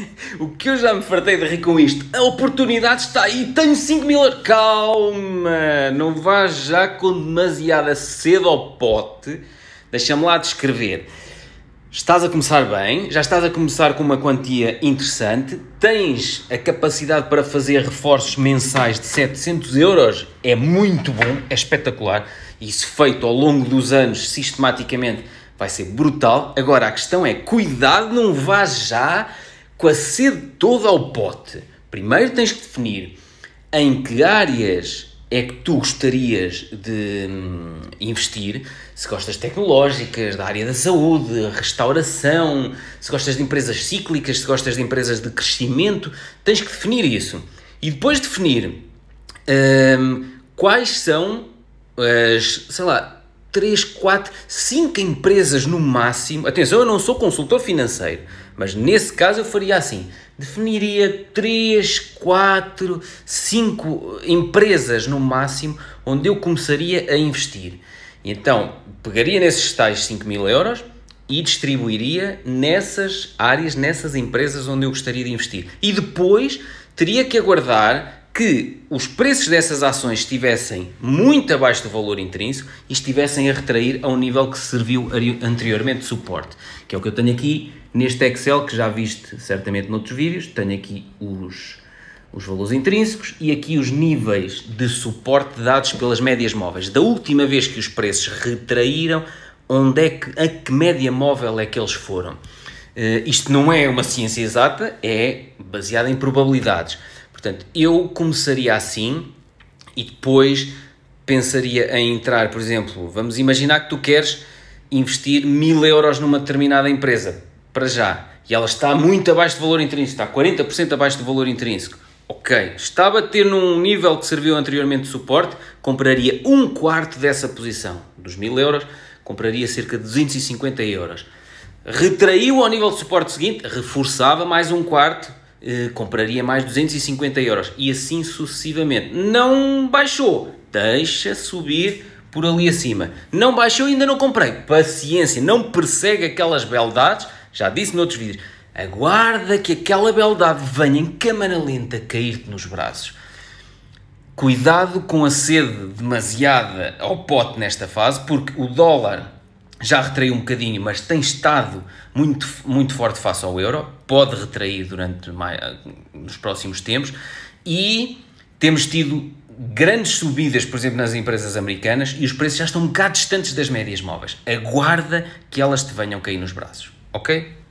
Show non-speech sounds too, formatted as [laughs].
[laughs] o que eu já me fartei de rir com isto. A oportunidade está aí, tenho 5 mil euros. Calma, não vás já com demasiada cedo ao pote. Deixa-me lá descrever. Estás a começar bem, já estás a começar com uma quantia interessante, tens a capacidade para fazer reforços mensais de 700 euros, é muito bom, é espetacular. Isso feito ao longo dos anos, sistematicamente, vai ser brutal. Agora, a questão é, cuidado, não vás já com a sede toda ao pote, primeiro tens que definir em que áreas é que tu gostarias de hum, investir, se gostas de tecnológicas, da área da saúde, restauração, se gostas de empresas cíclicas, se gostas de empresas de crescimento, tens que definir isso. E depois definir hum, quais são as, sei lá, 3, 4, 5 empresas no máximo. Atenção, eu não sou consultor financeiro, mas nesse caso eu faria assim: definiria 3, 4, 5 empresas no máximo onde eu começaria a investir. Então, pegaria nesses tais 5 mil euros e distribuiria nessas áreas, nessas empresas onde eu gostaria de investir. E depois teria que aguardar que os preços dessas ações estivessem muito abaixo do valor intrínseco e estivessem a retrair a um nível que serviu anteriormente de suporte, que é o que eu tenho aqui neste Excel que já viste certamente noutros vídeos, tenho aqui os, os valores intrínsecos e aqui os níveis de suporte dados pelas médias móveis. Da última vez que os preços retraíram, onde é que, a que média móvel é que eles foram? Uh, isto não é uma ciência exata, é baseada em probabilidades Portanto, eu começaria assim e depois pensaria em entrar, por exemplo, vamos imaginar que tu queres investir mil euros numa determinada empresa, para já, e ela está muito abaixo de valor intrínseco, está 40% abaixo de valor intrínseco. Ok, estava a ter num nível que serviu anteriormente de suporte, compraria um quarto dessa posição, dos mil euros, compraria cerca de 250 euros. Retraiu ao nível de suporte seguinte, reforçava mais um quarto, eh, compraria mais 250 euros e assim sucessivamente. Não baixou, deixa subir por ali acima. Não baixou, ainda não comprei. Paciência, não persegue aquelas beldades. Já disse noutros vídeos. Aguarda que aquela beldade venha em câmara lenta cair-te nos braços. Cuidado com a sede demasiada ao pote nesta fase, porque o dólar já retraiu um bocadinho, mas tem estado muito, muito forte face ao euro, pode retrair durante mais, nos próximos tempos e temos tido grandes subidas, por exemplo, nas empresas americanas e os preços já estão um bocado distantes das médias móveis. Aguarda que elas te venham cair nos braços, ok?